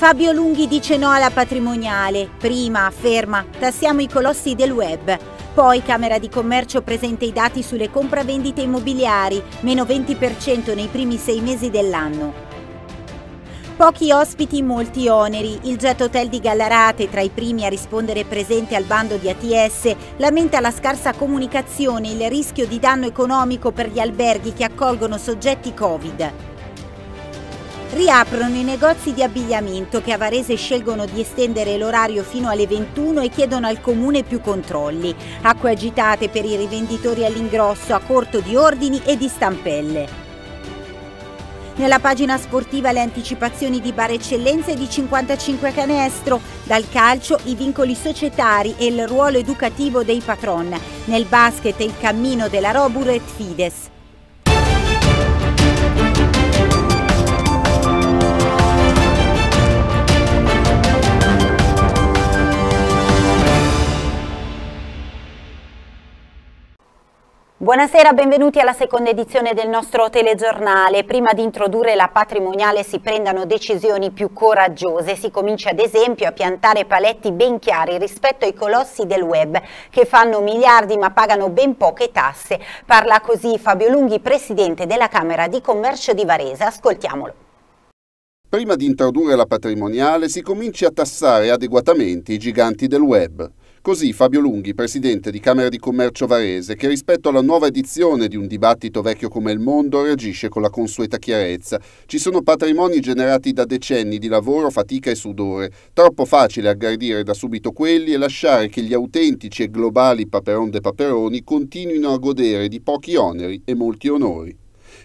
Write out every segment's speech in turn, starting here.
Fabio Lunghi dice no alla patrimoniale. Prima afferma tassiamo i colossi del web. Poi Camera di Commercio presenta i dati sulle compravendite immobiliari, meno 20% nei primi sei mesi dell'anno. Pochi ospiti, molti oneri. Il Jet Hotel di Gallarate, tra i primi a rispondere presente al bando di ATS, lamenta la scarsa comunicazione e il rischio di danno economico per gli alberghi che accolgono soggetti Covid. Riaprono i negozi di abbigliamento che a Varese scelgono di estendere l'orario fino alle 21 e chiedono al comune più controlli. Acque agitate per i rivenditori all'ingrosso a corto di ordini e di stampelle. Nella pagina sportiva le anticipazioni di Bar Eccellenza e di 55 Canestro, dal calcio i vincoli societari e il ruolo educativo dei patron, nel basket il cammino della Roburet Fides. Buonasera, benvenuti alla seconda edizione del nostro telegiornale. Prima di introdurre la patrimoniale si prendano decisioni più coraggiose. Si comincia ad esempio a piantare paletti ben chiari rispetto ai colossi del web che fanno miliardi ma pagano ben poche tasse. Parla così Fabio Lunghi, presidente della Camera di Commercio di Varese. Ascoltiamolo. Prima di introdurre la patrimoniale si comincia a tassare adeguatamente i giganti del web. Così Fabio Lunghi, presidente di Camera di Commercio Varese, che rispetto alla nuova edizione di un dibattito vecchio come il mondo reagisce con la consueta chiarezza. Ci sono patrimoni generati da decenni di lavoro, fatica e sudore. Troppo facile aggredire da subito quelli e lasciare che gli autentici e globali paperon de paperoni continuino a godere di pochi oneri e molti onori.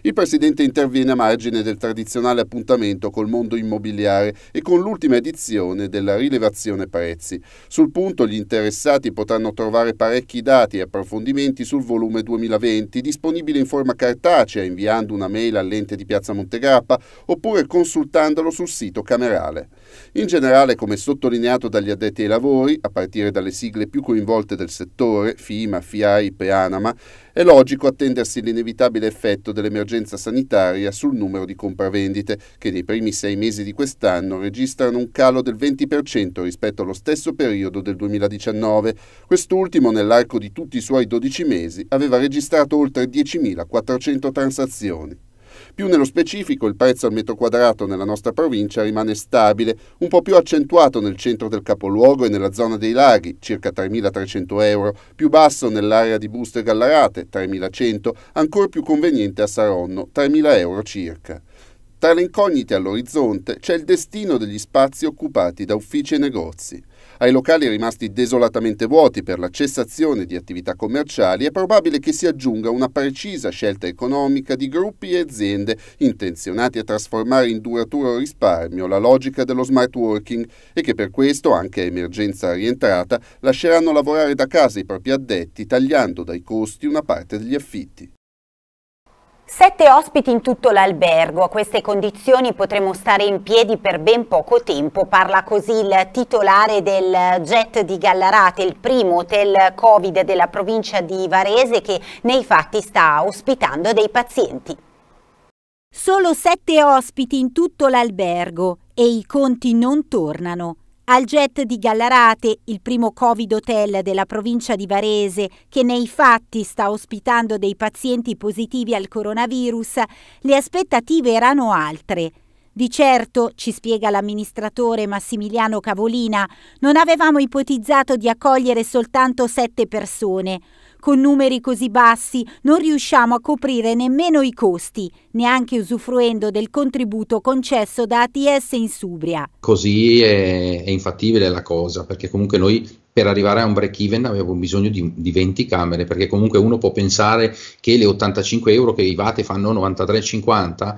Il Presidente interviene a margine del tradizionale appuntamento col mondo immobiliare e con l'ultima edizione della rilevazione prezzi. Sul punto gli interessati potranno trovare parecchi dati e approfondimenti sul volume 2020, disponibile in forma cartacea inviando una mail all'ente di Piazza Montegrappa oppure consultandolo sul sito camerale. In generale, come sottolineato dagli addetti ai lavori, a partire dalle sigle più coinvolte del settore, FIMA, FIAI, PEANAMA, è logico attendersi l'inevitabile effetto dell'emergenza sanitaria sul numero di compravendite, che nei primi sei mesi di quest'anno registrano un calo del 20% rispetto allo stesso periodo del 2019. Quest'ultimo, nell'arco di tutti i suoi 12 mesi, aveva registrato oltre 10.400 transazioni. Più nello specifico, il prezzo al metro quadrato nella nostra provincia rimane stabile, un po' più accentuato nel centro del capoluogo e nella zona dei laghi, circa 3.300 euro, più basso nell'area di Busto e Gallarate, 3.100, ancora più conveniente a Saronno, 3.000 euro circa. Tra le incognite all'orizzonte c'è il destino degli spazi occupati da uffici e negozi. Ai locali rimasti desolatamente vuoti per la cessazione di attività commerciali è probabile che si aggiunga una precisa scelta economica di gruppi e aziende intenzionati a trasformare in duraturo risparmio la logica dello smart working e che per questo, anche a emergenza rientrata, lasceranno lavorare da casa i propri addetti tagliando dai costi una parte degli affitti. Sette ospiti in tutto l'albergo, a queste condizioni potremo stare in piedi per ben poco tempo, parla così il titolare del jet di Gallarate, il primo hotel Covid della provincia di Varese che nei fatti sta ospitando dei pazienti. Solo sette ospiti in tutto l'albergo e i conti non tornano. Al jet di Gallarate, il primo Covid hotel della provincia di Varese, che nei fatti sta ospitando dei pazienti positivi al coronavirus, le aspettative erano altre. Di certo, ci spiega l'amministratore Massimiliano Cavolina, non avevamo ipotizzato di accogliere soltanto sette persone. Con numeri così bassi non riusciamo a coprire nemmeno i costi, neanche usufruendo del contributo concesso da ATS in Subria. Così è, è infattibile la cosa, perché comunque noi per arrivare a un break even avevamo bisogno di, di, 20 camere perché comunque uno può pensare che le 85 euro che i vate fanno 93,50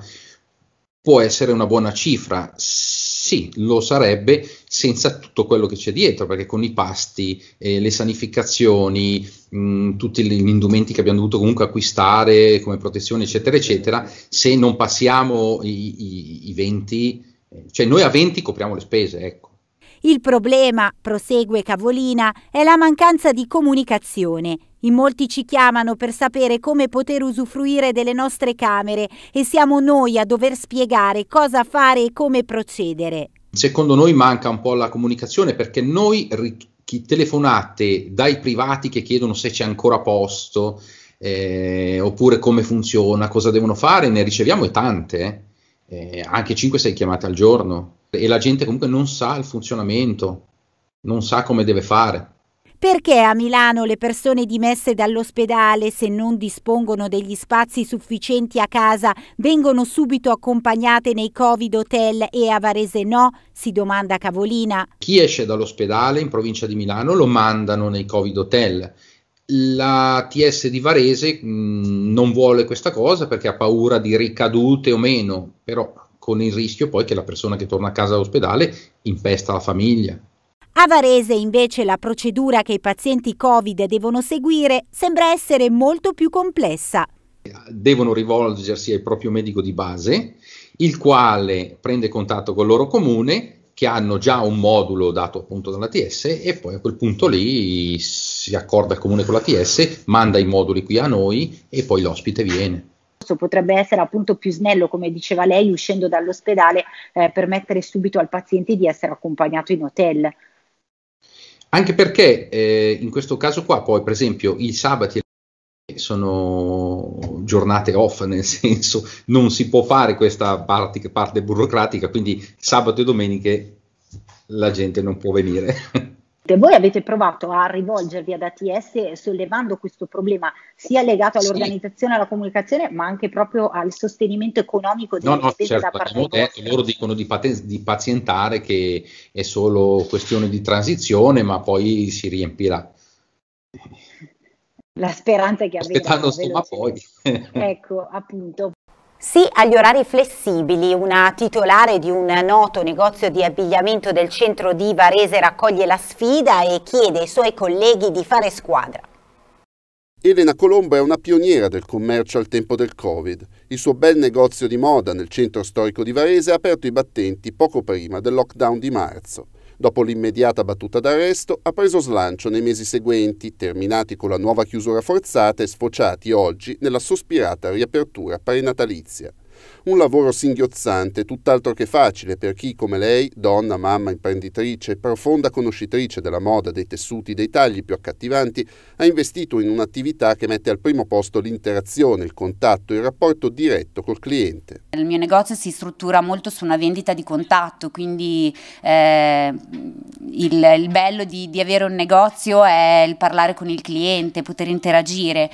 può essere una buona cifra sì, lo sarebbe senza tutto quello che c'è dietro, perché con i pasti, eh, le sanificazioni, mh, mm, tutti gli indumenti che abbiamo dovuto comunque acquistare come protezione, eccetera, eccetera, se non passiamo i, i, i 20, eh, cioè noi a 20 copriamo le spese, ecco il problema, prosegue Cavolina, è la mancanza di comunicazione. In molti ci chiamano per sapere come poter usufruire delle nostre camere e siamo noi a dover spiegare cosa fare e come procedere. Secondo noi manca un po' la comunicazione perché noi ri- telefonate dai privati che chiedono se c'è ancora posto eh, oppure come funziona, cosa devono fare, ne riceviamo tante. Eh eh, anche 5-6 chiamate al giorno e la gente comunque non sa il funzionamento, non sa come deve fare. Perché a Milano le persone dimesse dall'ospedale, se non dispongono degli spazi sufficienti a casa, vengono subito accompagnate nei Covid hotel e a Varese no? Si domanda Cavolina. Chi esce dall'ospedale in provincia di Milano lo mandano nei Covid hotel la TS di Varese mh, mm, non vuole questa cosa perché ha paura di ricadute o meno, però con il rischio poi che la persona che torna a casa all'ospedale impesta la famiglia. A Varese invece la procedura che i pazienti Covid devono seguire sembra essere molto più complessa. Devono rivolgersi al proprio medico di base, il quale prende contatto con il loro comune, che hanno già un modulo dato appunto dalla TS e poi a quel punto lì si si accorda il comune con la TS, manda i moduli qui a noi e poi l'ospite viene potrebbe essere appunto più snello, come diceva lei, uscendo dall'ospedale, eh, permettere subito al paziente di essere accompagnato in hotel. Anche perché eh, in questo caso qua, poi per esempio i sabati sono giornate off, nel senso non si può fare questa parte, parte burocratica, quindi sabato e domeniche la gente non può venire. Voi avete provato a rivolgervi ad ATS sollevando questo problema sia legato all'organizzazione, sì. alla comunicazione, ma anche proprio al sostenimento economico delle no, no, spese certo, da parte detto, Loro dicono di, pat- di, pazientare che è solo questione di transizione, ma poi si riempirà. La speranza è che avete. Aspettando, ma poi. ecco, appunto. Sì agli orari flessibili, una titolare di un noto negozio di abbigliamento del centro di Varese raccoglie la sfida e chiede ai suoi colleghi di fare squadra. Elena Colombo è una pioniera del commercio al tempo del Covid. Il suo bel negozio di moda nel centro storico di Varese ha aperto i battenti poco prima del lockdown di marzo. Dopo l'immediata battuta d'arresto, ha preso slancio nei mesi seguenti, terminati con la nuova chiusura forzata e sfociati oggi nella sospirata riapertura prenatalizia. Un lavoro singhiozzante, tutt'altro che facile per chi come lei, donna, mamma, imprenditrice, profonda conoscitrice della moda, dei tessuti, dei tagli più accattivanti, ha investito in un'attività che mette al primo posto l'interazione, il contatto, il rapporto diretto col cliente. Il mio negozio si struttura molto su una vendita di contatto, quindi eh, il, il, bello di, di avere un negozio è il parlare con il cliente, poter interagire.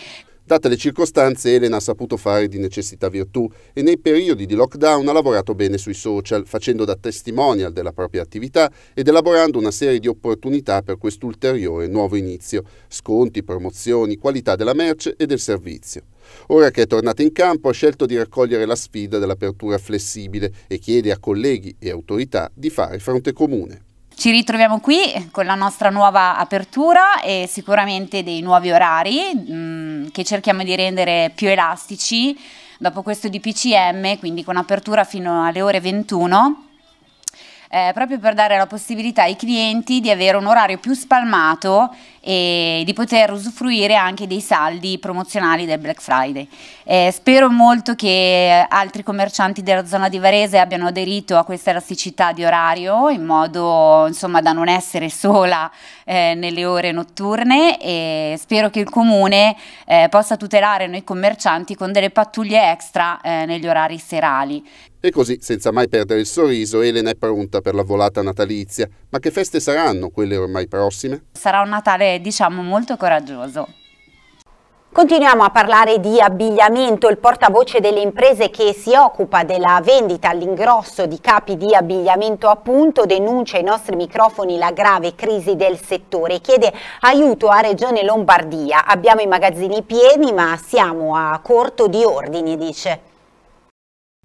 Date le circostanze, Elena ha saputo fare di necessità virtù e nei periodi di lockdown ha lavorato bene sui social, facendo da testimonial della propria attività ed elaborando una serie di opportunità per quest'ulteriore nuovo inizio, sconti, promozioni, qualità della merce e del servizio. Ora che è tornata in campo ha scelto di raccogliere la sfida dell'apertura flessibile e chiede a colleghi e autorità di fare fronte comune. Ci ritroviamo qui con la nostra nuova apertura e sicuramente dei nuovi orari mm, Ehm, che cerchiamo di rendere più elastici dopo questo DPCM, quindi con apertura fino alle ore 21 eh, proprio per dare la possibilità ai clienti di avere un orario più spalmato e di poter usufruire anche dei saldi promozionali del Black Friday. Eh, spero molto che altri commercianti della zona di Varese abbiano aderito a questa elasticità di orario in modo insomma, da non essere sola eh, nelle ore notturne e spero che il comune eh, possa tutelare noi commercianti con delle pattuglie extra eh, negli orari serali. E così, senza mai perdere il sorriso, Elena è pronta per la volata natalizia. Ma che feste saranno quelle ormai prossime? Sarà un Natale, diciamo, molto coraggioso. Continuiamo a parlare di abbigliamento, il portavoce delle imprese che si occupa della vendita all'ingrosso di capi di abbigliamento appunto denuncia ai nostri microfoni la grave crisi del settore e chiede aiuto a Regione Lombardia. Abbiamo i magazzini pieni ma siamo a corto di ordini, dice.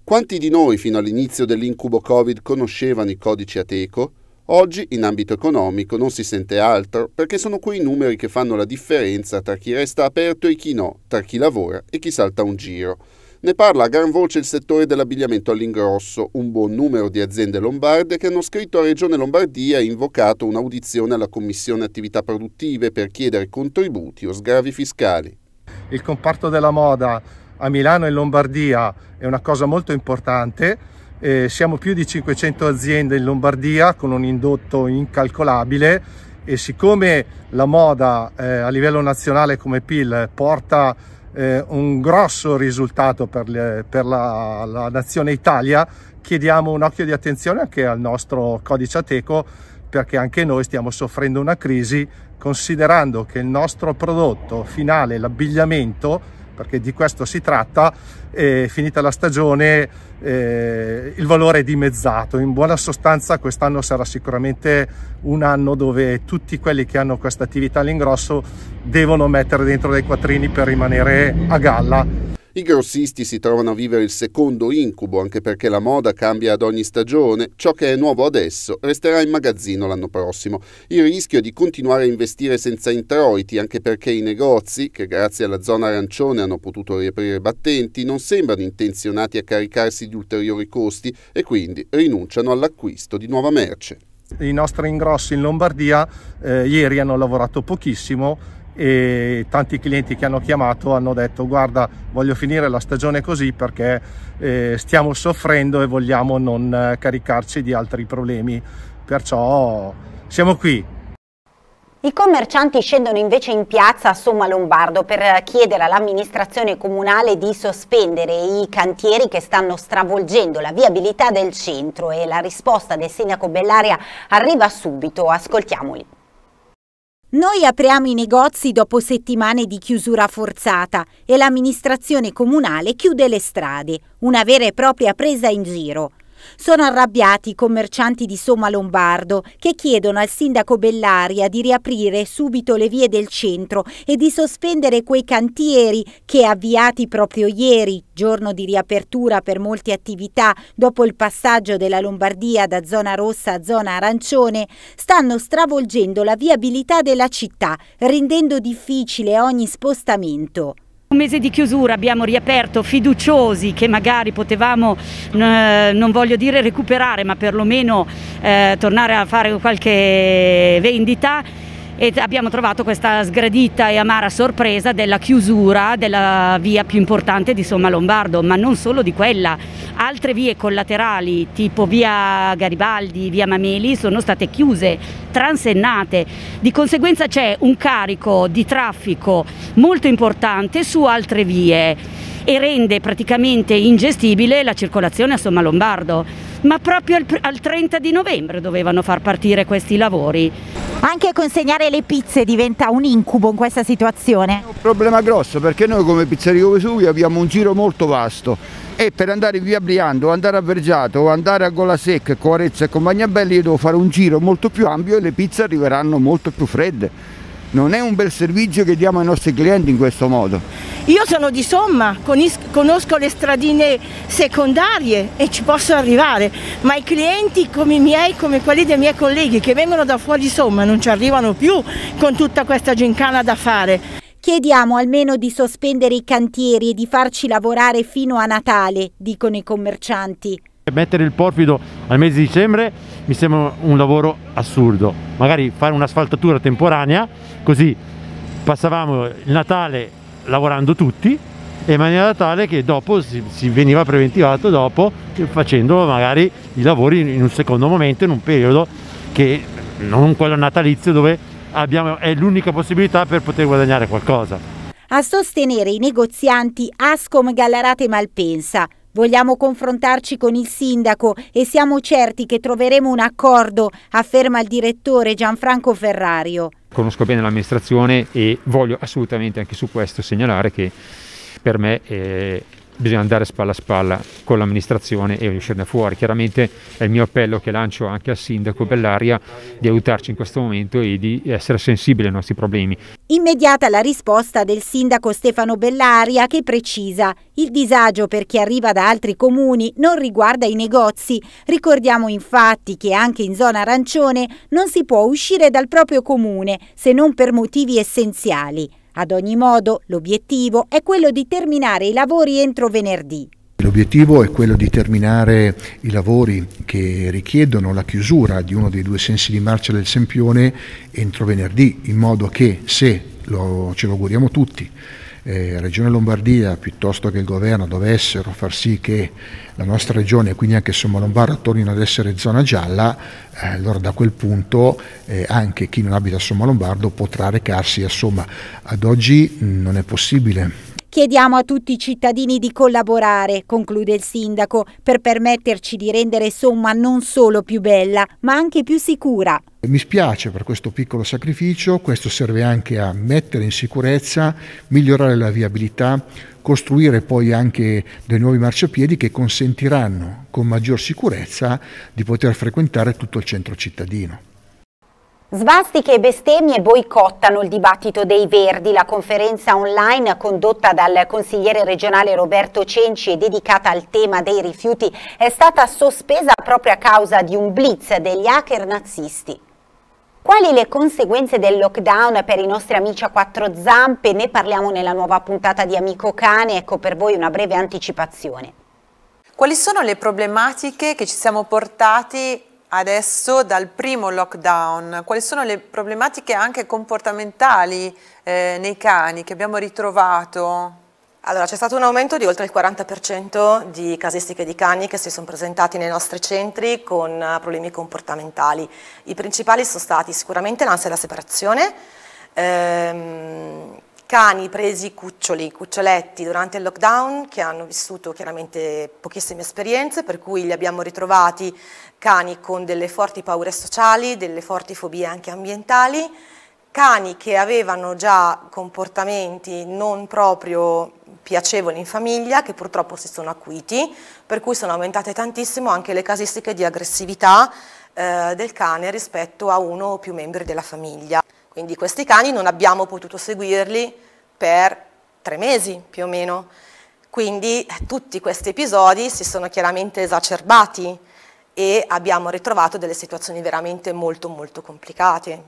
Quanti di noi fino all'inizio dell'incubo Covid conoscevano i codici ateco? Oggi, in ambito economico, non si sente altro perché sono quei numeri che fanno la differenza tra chi resta aperto e chi no, tra chi lavora e chi salta un giro. Ne parla a gran voce il settore dell'abbigliamento all'ingrosso, un buon numero di aziende lombarde che hanno scritto a Regione Lombardia e invocato un'audizione alla Commissione Attività Produttive per chiedere contributi o sgravi fiscali. Il comparto della moda a Milano e Lombardia è una cosa molto importante. Eh, siamo più di 500 aziende in Lombardia con un indotto incalcolabile e siccome la moda eh, a livello nazionale come PIL porta eh, un grosso risultato per, le, per la, la nazione Italia, chiediamo un occhio di attenzione anche al nostro codice Ateco perché anche noi stiamo soffrendo una crisi considerando che il nostro prodotto finale, l'abbigliamento, perché di questo si tratta e finita la stagione eh, il valore è dimezzato. In buona sostanza quest'anno sarà sicuramente un anno dove tutti quelli che hanno questa attività all'ingrosso devono mettere dentro dei quattrini per rimanere a galla. I grossisti si trovano a vivere il secondo incubo, anche perché la moda cambia ad ogni stagione. Ciò che è nuovo adesso resterà in magazzino l'anno prossimo. Il rischio è di continuare a investire senza introiti, anche perché i negozi, che grazie alla zona arancione hanno potuto riaprire battenti, non sembrano intenzionati a caricarsi di ulteriori costi e quindi rinunciano all'acquisto di nuova merce. I nostri ingrossi in Lombardia eh, ieri hanno lavorato pochissimo e tanti clienti che hanno chiamato hanno detto guarda voglio finire la stagione così perché eh, stiamo soffrendo e vogliamo non eh, caricarci di altri problemi, perciò siamo qui. I commercianti scendono invece in piazza a Somma Lombardo per chiedere all'amministrazione comunale di sospendere i cantieri che stanno stravolgendo la viabilità del centro e la risposta del sindaco Bellaria arriva subito, ascoltiamoli. Noi apriamo i negozi dopo settimane di chiusura forzata e l'amministrazione comunale chiude le strade, una vera e propria presa in giro. Sono arrabbiati i commercianti di Somma Lombardo che chiedono al sindaco Bellaria di riaprire subito le vie del centro e di sospendere quei cantieri che avviati proprio ieri, giorno di riapertura per molte attività dopo il passaggio della Lombardia da zona rossa a zona arancione, stanno stravolgendo la viabilità della città, rendendo difficile ogni spostamento. Un mese di chiusura abbiamo riaperto fiduciosi che magari potevamo, eh, non voglio dire recuperare, ma perlomeno eh, tornare a fare qualche vendita e abbiamo trovato questa sgradita e amara sorpresa della chiusura della via più importante di Somma Lombardo, ma non solo di quella, altre vie collaterali tipo via Garibaldi, via Mameli sono state chiuse transennate. Di conseguenza c'è un carico di traffico molto importante su altre vie e rende praticamente ingestibile la circolazione a Somma Lombardo. Ma proprio al, 30 di novembre dovevano far partire questi lavori. Anche consegnare le pizze diventa un incubo in questa situazione? È un problema grosso perché noi come Pizzeria Vesuvio abbiamo un giro molto vasto e per andare in via Briando, andare a Vergiato, andare a Golasecca, Coarezza e Combagnabelli io devo fare un giro molto più ampio e le pizze arriveranno molto più fredde. Non è un bel servizio che diamo ai nostri clienti in questo modo. Io sono di Somma, conosco le stradine secondarie e ci posso arrivare, ma i clienti come i miei, come quelli dei miei colleghi che vengono da fuori Somma non ci arrivano più con tutta questa gincana da fare. Chiediamo almeno di sospendere i cantieri e di farci lavorare fino a Natale, dicono i commercianti. Mettere il porfido al mese di dicembre mi sembra un lavoro assurdo magari fare un'asfaltatura temporanea così passavamo il Natale lavorando tutti e in maniera tale che dopo si, si veniva preventivato dopo facendo magari i lavori in un secondo momento in un periodo che non quello natalizio dove abbiamo, è l'unica possibilità per poter guadagnare qualcosa a sostenere i negozianti Ascom Gallarate Malpensa Vogliamo confrontarci con il sindaco e siamo certi che troveremo un accordo, afferma il direttore Gianfranco Ferrario. Conosco bene l'amministrazione e voglio assolutamente anche su questo segnalare che per me eh, bisogna andare spalla a spalla con l'amministrazione e riuscirne fuori. Chiaramente è il mio appello che lancio anche al sindaco Bellaria di aiutarci in questo momento e di essere sensibile ai nostri problemi. Immediata la risposta del sindaco Stefano Bellaria che precisa il disagio per chi arriva da altri comuni non riguarda i negozi. Ricordiamo infatti che anche in zona arancione non si può uscire dal proprio comune se non per motivi essenziali. Ad ogni modo, l'obiettivo è quello di terminare i lavori entro venerdì. L'obiettivo è quello di terminare i lavori che richiedono la chiusura di uno dei due sensi di marcia del Sempione entro venerdì, in modo che se lo, ce lo auguriamo tutti eh, Regione Lombardia piuttosto che il governo dovessero far sì che la nostra regione e quindi anche Somma Lombarda tornino ad essere zona gialla, eh, allora da quel punto eh, anche chi non abita a Somma Lombardo potrà recarsi a Somma. Ad oggi mh, mm, non è possibile Chiediamo a tutti i cittadini di collaborare, conclude il sindaco, per permetterci di rendere Somma non solo più bella, ma anche più sicura. Mi spiace per questo piccolo sacrificio, questo serve anche a mettere in sicurezza, migliorare la viabilità, costruire poi anche dei nuovi marciapiedi che consentiranno con maggior sicurezza di poter frequentare tutto il centro cittadino. Svastiche e bestemmie boicottano il dibattito dei Verdi. La conferenza online condotta dal consigliere regionale Roberto Cenci e dedicata al tema dei rifiuti è stata sospesa proprio a causa di un blitz degli hacker nazisti. Quali le conseguenze del lockdown per i nostri amici a quattro zampe? Ne parliamo nella nuova puntata di Amico Cane, ecco per voi una breve anticipazione. Quali sono le problematiche che ci siamo portati adesso dal primo lockdown, quali sono le problematiche anche comportamentali eh, nei cani che abbiamo ritrovato? Allora, c'è stato un aumento di oltre il 40% di casistiche di cani che si sono presentati nei nostri centri con eh, problemi comportamentali. I principali sono stati sicuramente l'ansia e la separazione, ehm, cani presi cuccioli, cuccioletti durante il lockdown che hanno vissuto chiaramente pochissime esperienze per cui li abbiamo ritrovati cani con delle forti paure sociali, delle forti fobie anche ambientali, cani che avevano già comportamenti non proprio piacevoli in famiglia che purtroppo si sono acuiti per cui sono aumentate tantissimo anche le casistiche di aggressività eh, del cane rispetto a uno o più membri della famiglia. Quindi questi cani non abbiamo potuto seguirli per tre mesi più o meno. Quindi eh, tutti questi episodi si sono chiaramente esacerbati e abbiamo ritrovato delle situazioni veramente molto molto complicate.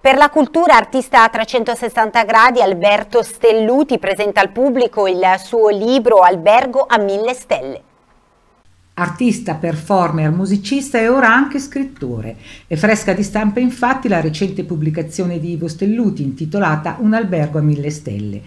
Per la cultura artista a 360 gradi Alberto Stelluti presenta al pubblico il suo libro Albergo a mille stelle. Artista, performer, musicista e ora anche scrittore. È fresca di stampa infatti la recente pubblicazione di Ivo Stelluti intitolata Un albergo a mille stelle.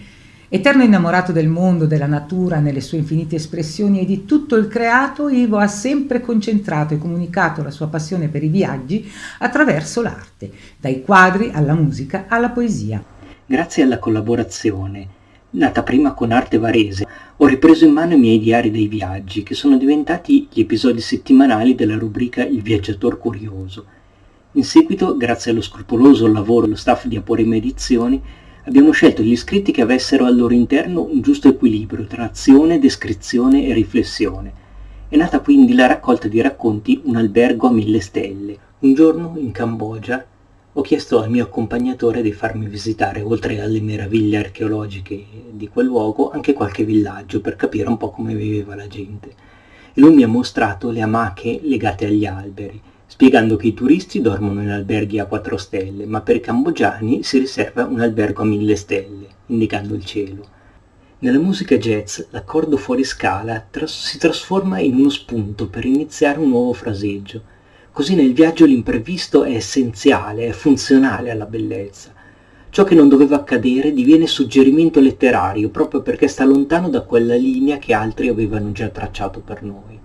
Eterno innamorato del mondo, della natura, nelle sue infinite espressioni e di tutto il creato, Ivo ha sempre concentrato e comunicato la sua passione per i viaggi attraverso l'arte, dai quadri alla musica alla poesia. Grazie alla collaborazione, nata prima con Arte Varese, ho ripreso in mano i miei diari dei viaggi, che sono diventati gli episodi settimanali della rubrica Il viaggiatore curioso. In seguito, grazie allo scrupoloso lavoro dello staff di Aporema Edizioni, abbiamo scelto gli scritti che avessero al loro interno un giusto equilibrio tra azione, descrizione e riflessione. È nata quindi la raccolta di racconti Un albergo a mille stelle. Un giorno, in Cambogia, ho chiesto al mio accompagnatore di farmi visitare, oltre alle meraviglie archeologiche di quel luogo, anche qualche villaggio per capire un po' come viveva la gente. E lui mi ha mostrato le amache legate agli alberi, spiegando che i turisti dormono in alberghi a 4 stelle, ma per i cambogiani si riserva un albergo a 1000 stelle, indicando il cielo. Nella musica jazz l'accordo fuori scala tras- si trasforma in uno spunto per iniziare un nuovo fraseggio, Così nel viaggio l'imprevisto è essenziale, è funzionale alla bellezza. Ciò che non doveva accadere diviene suggerimento letterario proprio perché sta lontano da quella linea che altri avevano già tracciato per noi.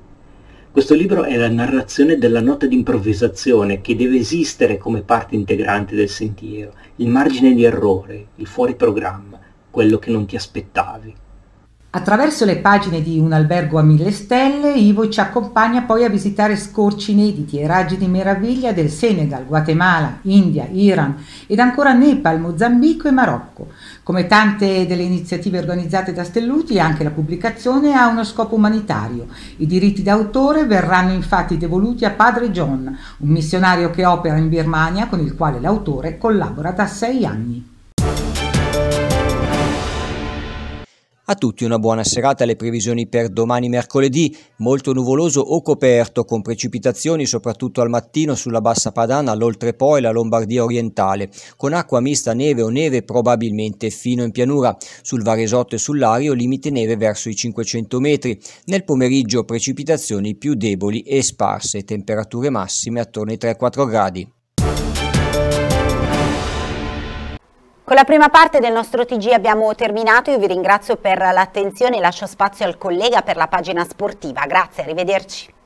Questo libro è la narrazione della nota di improvvisazione che deve esistere come parte integrante del sentiero, il margine di errore, il fuori programma, quello che non ti aspettavi. Attraverso le pagine di Un albergo a mille stelle, Ivo ci accompagna poi a visitare scorci inediti e raggi di meraviglia del Senegal, Guatemala, India, Iran ed ancora Nepal, Mozambico e Marocco. Come tante delle iniziative organizzate da Stelluti, anche la pubblicazione ha uno scopo umanitario. I diritti d'autore verranno infatti devoluti a padre John, un missionario che opera in Birmania con il quale l'autore collabora da sei anni. A tutti una buona serata, le previsioni per domani mercoledì, molto nuvoloso o coperto con precipitazioni soprattutto al mattino sulla bassa padana, l'oltrepo e la Lombardia orientale, con acqua mista neve o neve probabilmente fino in pianura, sul Varesotto e sull'Ario limite neve verso i 500 metri, nel pomeriggio precipitazioni più deboli e sparse, temperature massime attorno ai 3-4 gradi. Con la prima parte del nostro TG abbiamo terminato, io vi ringrazio per l'attenzione e lascio spazio al collega per la pagina sportiva. Grazie, arrivederci.